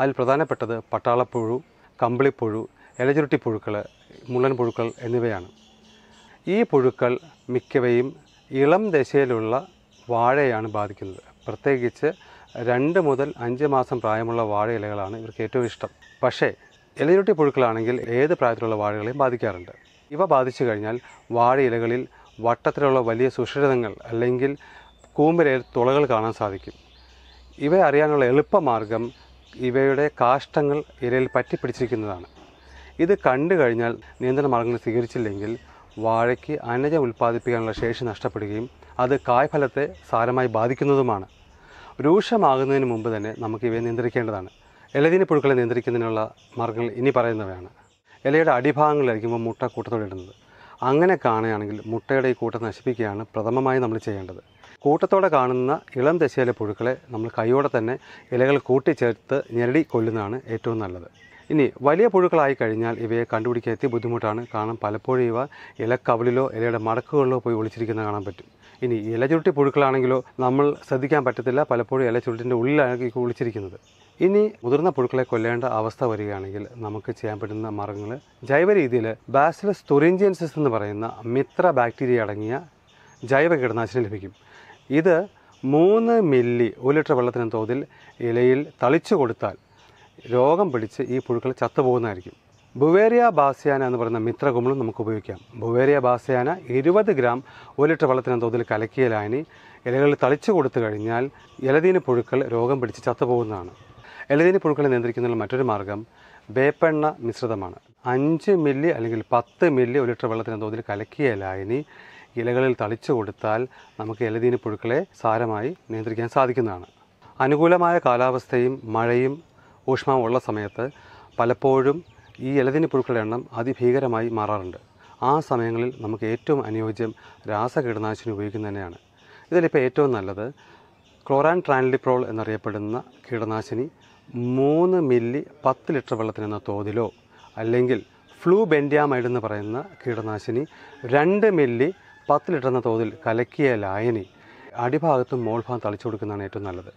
അതിൽ പ്രധാനപ്പെട്ടത് പട്ടാളപ്പുഴു കമ്പിളിപ്പുഴു ഇലചുരുട്ടി പുഴുക്കൾ മുള്ളൻ പുഴുക്കൾ എന്നിവയാണ് ഈ പുഴുക്കൾ മിക്കവയും ഇളം ദശയിലുള്ള വാഴയാണ് ബാധിക്കുന്നത് പ്രത്യേകിച്ച് രണ്ട് മുതൽ അഞ്ച് മാസം പ്രായമുള്ള ഇലകളാണ് ഇവർക്ക് ഏറ്റവും ഇഷ്ടം പക്ഷേ ഇലചുരുട്ടി പുഴുക്കളാണെങ്കിൽ ഏത് പ്രായത്തിലുള്ള വാഴകളെയും ബാധിക്കാറുണ്ട് ഇവ ബാധിച്ചു കഴിഞ്ഞാൽ വാഴ ഇലകളിൽ വട്ടത്തിലുള്ള വലിയ സുഷിരതങ്ങൾ അല്ലെങ്കിൽ കൂമ്പിലെ തുളകൾ കാണാൻ സാധിക്കും ഇവ അറിയാനുള്ള എളുപ്പമാർഗം ഇവയുടെ കാഷ്ടങ്ങൾ ഇരയിൽ പറ്റിപ്പിടിച്ചിരിക്കുന്നതാണ് ഇത് കണ്ടു കഴിഞ്ഞാൽ നിയന്ത്രണ മാർഗങ്ങൾ സ്വീകരിച്ചില്ലെങ്കിൽ വാഴയ്ക്ക് അനജം ഉൽപ്പാദിപ്പിക്കാനുള്ള ശേഷി നഷ്ടപ്പെടുകയും അത് കായ്ഫലത്തെ സാരമായി ബാധിക്കുന്നതുമാണ് രൂക്ഷമാകുന്നതിന് മുമ്പ് തന്നെ നമുക്ക് ഇവയെ നിയന്ത്രിക്കേണ്ടതാണ് ഇലതിന് പുഴുക്കളെ നിയന്ത്രിക്കുന്നതിനുള്ള മാർഗങ്ങൾ ഇനി പറയുന്നവയാണ് ഇലയുടെ അടിഭാഗങ്ങളിലായിരിക്കുമ്പോൾ മുട്ട കൂട്ടത്തോടെ ഇടുന്നത് അങ്ങനെ കാണുകയാണെങ്കിൽ മുട്ടയുടെ ഈ കൂട്ടം നശിപ്പിക്കുകയാണ് പ്രഥമമായി നമ്മൾ ചെയ്യേണ്ടത് കൂട്ടത്തോടെ കാണുന്ന ഇളം ദശയിലെ പുഴുക്കളെ നമ്മൾ കൈയോടെ തന്നെ ഇലകൾ കൂട്ടിച്ചേർത്ത് ഞെരടി കൊല്ലുന്നതാണ് ഏറ്റവും നല്ലത് ഇനി വലിയ പുഴുക്കളായി കഴിഞ്ഞാൽ ഇവയെ കണ്ടുപിടിക്കാൻ എത്തി ബുദ്ധിമുട്ടാണ് കാരണം പലപ്പോഴും ഇവ ഇലക്കവളിലോ ഇലയുടെ മടക്കുകളിലോ പോയി ഒളിച്ചിരിക്കുന്ന കാണാൻ പറ്റും ഇനി ഇല ചുരുട്ടി പുഴുക്കളാണെങ്കിലോ നമ്മൾ ശ്രദ്ധിക്കാൻ പറ്റത്തില്ല പലപ്പോഴും ഇല ചുരുട്ടിൻ്റെ ഉള്ളിലാണ് ഒളിച്ചിരിക്കുന്നത് ഇനി മുതിർന്ന പുഴുക്കളെ കൊല്ലേണ്ട അവസ്ഥ വരികയാണെങ്കിൽ നമുക്ക് ചെയ്യാൻ പറ്റുന്ന മാർഗങ്ങൾ ജൈവ രീതിയിൽ ബാസിലസ് തുറിഞ്ചിയൻസിസ് എന്ന് പറയുന്ന മിത്ര ബാക്ടീരിയ അടങ്ങിയ ജൈവ കീടനാശിനി ലഭിക്കും ഇത് മൂന്ന് മില്ലി ഒരു ലിറ്റർ വെള്ളത്തിന് തോതിൽ ഇലയിൽ തളിച്ചു കൊടുത്താൽ രോഗം പിടിച്ച് ഈ പുഴുക്കൾ ചത്തുപോകുന്നതായിരിക്കും ബുവേരിയ ബാസിയാന എന്ന് പറയുന്ന മിത്രകുമിളും നമുക്ക് ഉപയോഗിക്കാം ബുവേരിയ ബാസിയാന ഇരുപത് ഗ്രാം ഒരു ലിറ്റർ വെള്ളത്തിന് തോതിൽ കലക്കിയ ലായനി ഇലകളിൽ തളിച്ചു കൊടുത്തു കഴിഞ്ഞാൽ ഇലതീന പുഴുക്കൾ രോഗം പിടിച്ച് ചത്തുപോകുന്നതാണ് ഇലതീന പുഴുക്കളെ നിയന്ത്രിക്കുന്നതിനുള്ള മറ്റൊരു മാർഗം വേപ്പെണ്ണ മിശ്രിതമാണ് അഞ്ച് മില്ലി അല്ലെങ്കിൽ പത്ത് മില്ലി ഒരു ലിറ്റർ വെള്ളത്തിന് തോതിൽ കലക്കിയ ലായനി ഇലകളിൽ തളിച്ചു കൊടുത്താൽ നമുക്ക് ഇലതീനി പുഴുക്കളെ സാരമായി നിയന്ത്രിക്കാൻ സാധിക്കുന്നതാണ് അനുകൂലമായ കാലാവസ്ഥയും മഴയും ഊഷ്മാവും ഉള്ള സമയത്ത് പലപ്പോഴും ഈ ഇലതീനി പുഴുക്കളുടെ എണ്ണം അതിഭീകരമായി മാറാറുണ്ട് ആ സമയങ്ങളിൽ നമുക്ക് ഏറ്റവും അനുയോജ്യം രാസകീടനാശിനി ഉപയോഗിക്കുന്നത് തന്നെയാണ് ഇതിലിപ്പോൾ ഏറ്റവും നല്ലത് ക്ലോറാൻ ട്രാൻഡിപ്രോൾ എന്നറിയപ്പെടുന്ന കീടനാശിനി മൂന്ന് മില്ലി പത്ത് ലിറ്റർ വെള്ളത്തിനെന്ന തോതിലോ അല്ലെങ്കിൽ ഫ്ലൂ ബെൻഡിയാമൈഡ് എന്ന് പറയുന്ന കീടനാശിനി രണ്ട് മില്ലി പത്ത് ലിറ്റർ എന്ന തോതിൽ കലക്കിയ ലായനി അടിഭാഗത്തും മോൾഭാഗം തളിച്ചു കൊടുക്കുന്നതാണ് ഏറ്റവും നല്ലത്